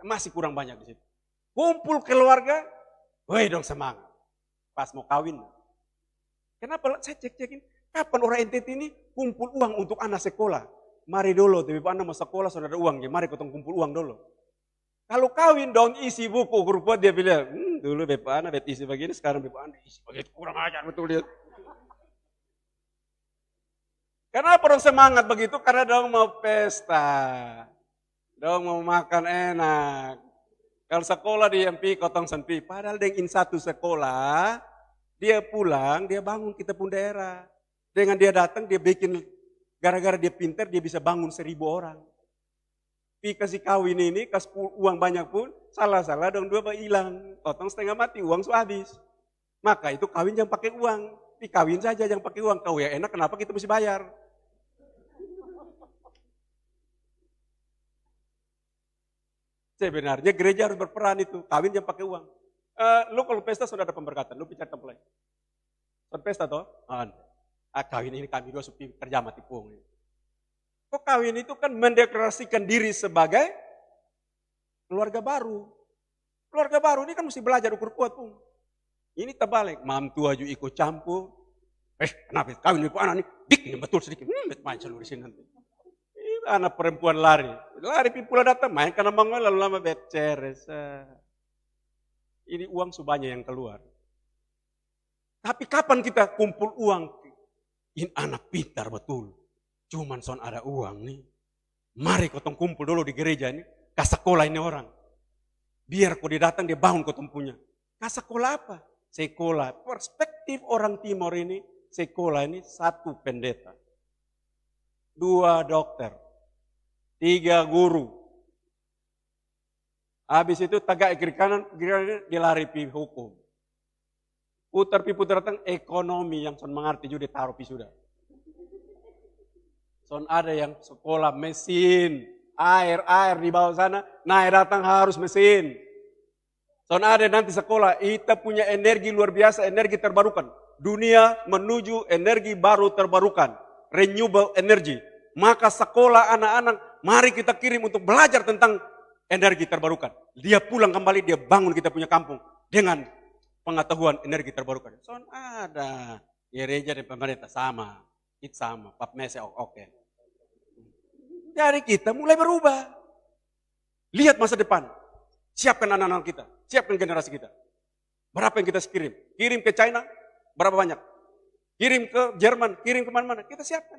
Masih kurang banyak di situ. Kumpul keluarga, woi dong semangat. Pas mau kawin. Kenapa? Saya cek-cekin, kapan orang NTT ini kumpul uang untuk anak sekolah? Mari dulu, tapi anak mau sekolah saudara uang, ya mari kita kumpul uang dulu. Kalau kawin dong isi buku, rupa dia bilang, hmm, dulu Bapak anak bet isi begini, sekarang Bapak anak isi begitu, kurang ajar betul dia. Kenapa orang semangat begitu? Karena dong mau pesta. Dong mau makan enak. Kalau sekolah di MP, kotong senpi, padahal dengan satu sekolah, dia pulang, dia bangun kita pun daerah. Dengan dia datang, dia bikin, gara-gara dia pinter, dia bisa bangun seribu orang. Pi kasih kawin ini, kasih uang banyak pun, salah-salah dong dua hilang. Kotong setengah mati, uang suhabis. habis. Maka itu kawin jangan pakai uang. Pi kawin saja jangan pakai uang. Kau ya enak, kenapa kita mesti bayar? Sebenarnya gereja harus berperan itu, kawin jangan pakai uang. Uh, lu kalau pesta sudah ada pemberkatan, lu bicara tempelai. Kan pesta toh? Ah, ah, kawin ini kami dua sepi kerja mati pun. Kok kawin itu kan mendeklarasikan diri sebagai keluarga baru. Keluarga baru ini kan mesti belajar ukur kuat pun. Ini terbalik, mam tua juga ikut campur. Eh, kenapa kawin ibu anak ini? Dik ini betul sedikit. Hmm, main seluruh nanti. Ini anak perempuan lari lari pula datang, main karena bangun lalu lama becer. Ini uang subanya yang keluar. Tapi kapan kita kumpul uang? In anak pintar betul. Cuman son ada uang nih. Mari kotong kumpul dulu di gereja ini. sekolah ini orang. Biar kau didatang dia bangun kotong punya. sekolah apa? Sekolah. Perspektif orang timur ini, sekolah ini satu pendeta. Dua dokter Tiga guru. Habis itu tegak kiri kanan, kiri kanan dilari pi hukum. Putar pi putar datang ekonomi yang son mengerti juga ditaruh pi sudah. Son ada yang sekolah mesin, air air di bawah sana, naik datang harus mesin. Son ada nanti sekolah, kita punya energi luar biasa, energi terbarukan. Dunia menuju energi baru terbarukan, renewable energy. Maka sekolah anak-anak mari kita kirim untuk belajar tentang energi terbarukan. Dia pulang kembali, dia bangun kita punya kampung dengan pengetahuan energi terbarukan. So, ada gereja ya, dan pemerintah sama, itu sama, pap oke. Okay. Dari kita mulai berubah. Lihat masa depan. Siapkan anak-anak kita, siapkan generasi kita. Berapa yang kita kirim? Kirim ke China, berapa banyak? Kirim ke Jerman, kirim ke mana mana kita siapkan.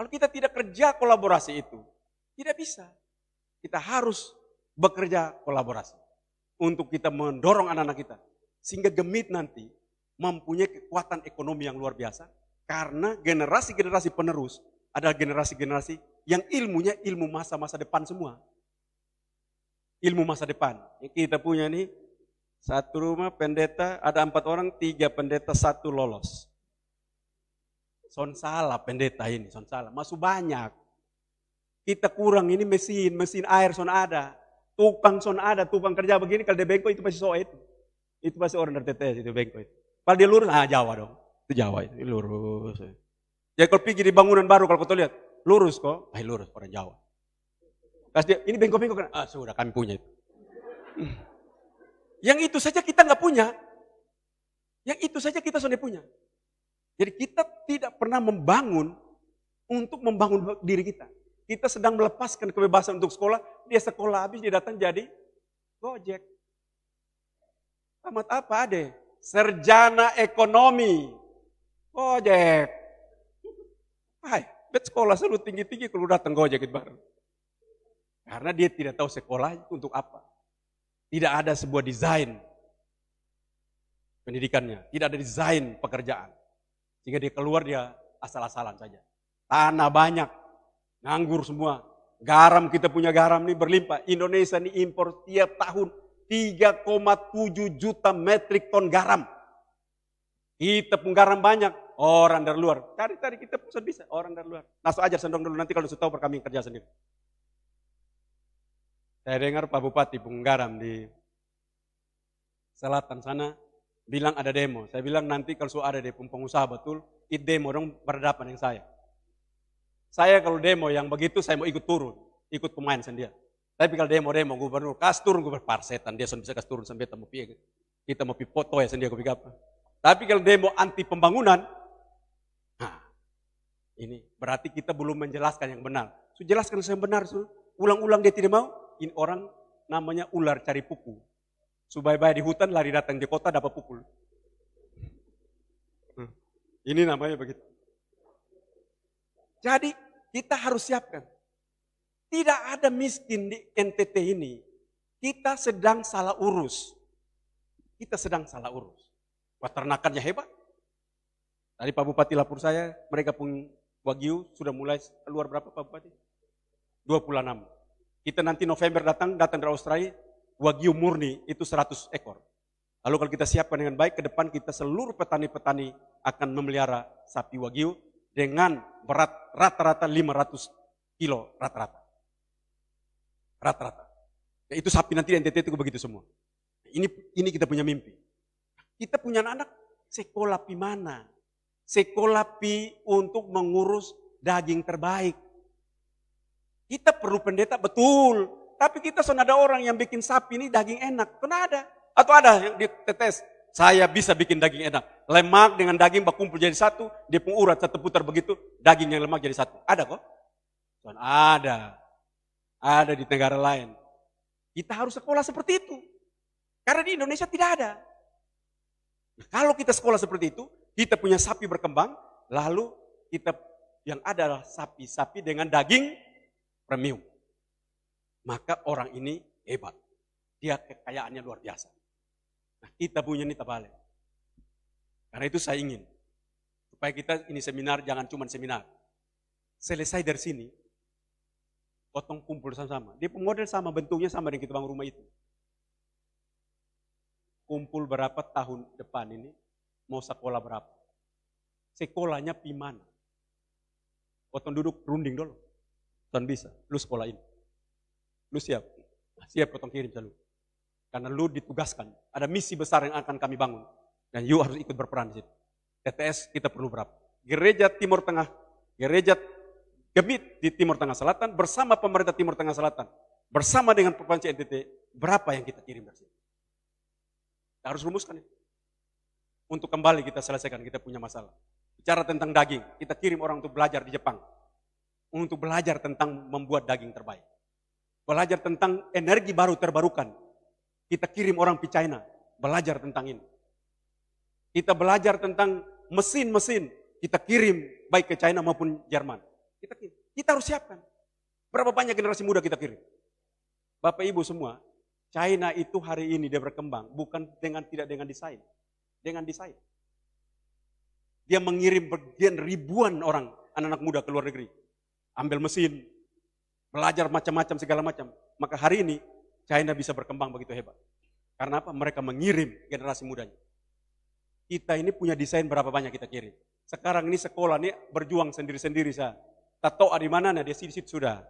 Kalau kita tidak kerja kolaborasi itu, tidak bisa. Kita harus bekerja kolaborasi untuk kita mendorong anak-anak kita sehingga Gemit nanti mempunyai kekuatan ekonomi yang luar biasa karena generasi-generasi penerus adalah generasi-generasi yang ilmunya ilmu masa-masa depan semua. Ilmu masa depan. Yang kita punya nih, satu rumah pendeta, ada empat orang, tiga pendeta, satu lolos son salah pendeta ini, son salah. Masuk banyak. Kita kurang ini mesin, mesin air son ada. Tukang son ada, tukang kerja begini kalau di Bengko itu pasti soet. Itu pasti orang dari TTS itu bengkok itu. Kalau dia lurus, ah Jawa dong. Itu Jawa itu, lurus. Jadi kalau pergi di bangunan baru kalau kau lihat, lurus kok. Ah lurus orang Jawa. Kasih dia, ini Bengko Bengko kan? Ah sudah kami punya itu. Yang itu saja kita nggak punya. Yang itu saja kita sudah punya. Jadi kita tidak pernah membangun untuk membangun diri kita. Kita sedang melepaskan kebebasan untuk sekolah, dia sekolah habis, dia datang jadi gojek. Tamat apa ade? Serjana ekonomi. Gojek. Hai, bet sekolah selalu tinggi-tinggi kalau datang gojek itu bareng. Karena dia tidak tahu sekolah itu untuk apa. Tidak ada sebuah desain pendidikannya, tidak ada desain pekerjaan. Sehingga dia keluar dia asal-asalan saja. Tanah banyak, nganggur semua. Garam kita punya garam ini berlimpah. Indonesia ini impor tiap tahun 3,7 juta metrik ton garam. Kita pun garam banyak, orang dari luar. Cari-cari kita pun bisa, orang dari luar. Langsung aja sendong dulu, nanti kalau sudah tahu kami kerja sendiri. Saya dengar Pak Bupati Garam di selatan sana bilang ada demo. Saya bilang nanti kalau sudah ada di pengusaha betul, itu demo dong berhadapan dengan saya. Saya kalau demo yang begitu saya mau ikut turun, ikut pemain sendiri. Tapi kalau demo-demo gubernur, kas turun gubernur parsetan dia sudah bisa kas turun sampai temu pie. Kita mau foto ya sendiri kopi apa. Tapi kalau demo anti pembangunan, nah, ini berarti kita belum menjelaskan yang benar. Sudah jelaskan saya benar, Ulang-ulang dia tidak mau, ini orang namanya ular cari puku. Subaya-baya di hutan lari datang di kota dapat pukul. Hmm. ini namanya begitu. Jadi kita harus siapkan. Tidak ada miskin di NTT ini. Kita sedang salah urus. Kita sedang salah urus. Peternakannya hebat. Tadi Pak Bupati lapor saya, mereka pun Wagyu sudah mulai keluar berapa Pak Bupati? 26. Kita nanti November datang, datang dari Australia, wagyu murni itu 100 ekor. Lalu kalau kita siapkan dengan baik, ke depan kita seluruh petani-petani akan memelihara sapi wagyu dengan berat rata-rata 500 kilo rata-rata. Rata-rata. Ya, itu sapi nanti NTT itu begitu semua. Ini ini kita punya mimpi. Kita punya anak, -anak sekolah pi mana? Sekolah pi untuk mengurus daging terbaik. Kita perlu pendeta betul, tapi kita sudah ada orang yang bikin sapi ini daging enak. Pernah ada? Atau ada yang ditetes? Saya bisa bikin daging enak. Lemak dengan daging berkumpul jadi satu. Dia pun urat satu putar begitu. Daging yang lemak jadi satu. Ada kok? Tuhan, ada. Ada di negara lain. Kita harus sekolah seperti itu. Karena di Indonesia tidak ada. Nah, kalau kita sekolah seperti itu, kita punya sapi berkembang, lalu kita yang ada adalah sapi-sapi dengan daging premium maka orang ini hebat. Dia kekayaannya luar biasa. Nah, kita punya ini terbalik. Karena itu saya ingin supaya kita ini seminar jangan cuma seminar. Selesai dari sini, potong kumpul sama-sama. Dia model sama, bentuknya sama dengan kita bangun rumah itu. Kumpul berapa tahun depan ini, mau sekolah berapa. Sekolahnya pimana. Potong duduk, runding dulu. Tuan bisa, lu sekolah ini. Lu siap? Siap potong kirim ke lu. Karena lu ditugaskan. Ada misi besar yang akan kami bangun. Dan you harus ikut berperan di situ. TTS kita perlu berapa? Gereja Timur Tengah, gereja Gemit di Timur Tengah Selatan bersama pemerintah Timur Tengah Selatan. Bersama dengan Provinsi NTT, berapa yang kita kirim dari sini? Kita harus rumuskan itu. Untuk kembali kita selesaikan, kita punya masalah. Bicara tentang daging, kita kirim orang untuk belajar di Jepang. Untuk belajar tentang membuat daging terbaik belajar tentang energi baru terbarukan. Kita kirim orang ke China, belajar tentang ini. Kita belajar tentang mesin-mesin, kita kirim baik ke China maupun Jerman. Kita, kita harus siapkan. Berapa banyak generasi muda kita kirim? Bapak Ibu semua, China itu hari ini dia berkembang bukan dengan tidak dengan desain, dengan desain. Dia mengirim bagian ribuan orang anak-anak muda ke luar negeri. Ambil mesin, belajar macam-macam segala macam. Maka hari ini China bisa berkembang begitu hebat. Karena apa? Mereka mengirim generasi mudanya. Kita ini punya desain berapa banyak kita kirim. Sekarang ini sekolah ini berjuang sendiri-sendiri saya. Tato di mana nah dia situ sudah.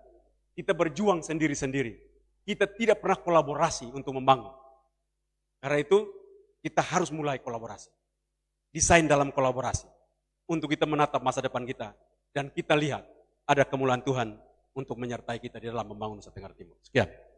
Kita berjuang sendiri-sendiri. Kita tidak pernah kolaborasi untuk membangun. Karena itu kita harus mulai kolaborasi. Desain dalam kolaborasi. Untuk kita menatap masa depan kita. Dan kita lihat ada kemuliaan Tuhan untuk menyertai kita di dalam membangun Nusa Tenggara Timur. Sekian.